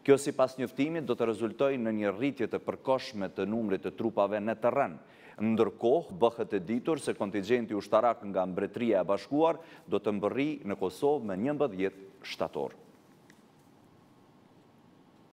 Kjo si pas njëftimit do të rezultoj në një rritje të përkoshme të numrit të trupave në të rënë. Ndërkoh, bëhet e ditur se kontingenti ushtarak nga mbretrije e bashkuar do të mbëri në Kosovë me njëmbëdhjet shtatorë.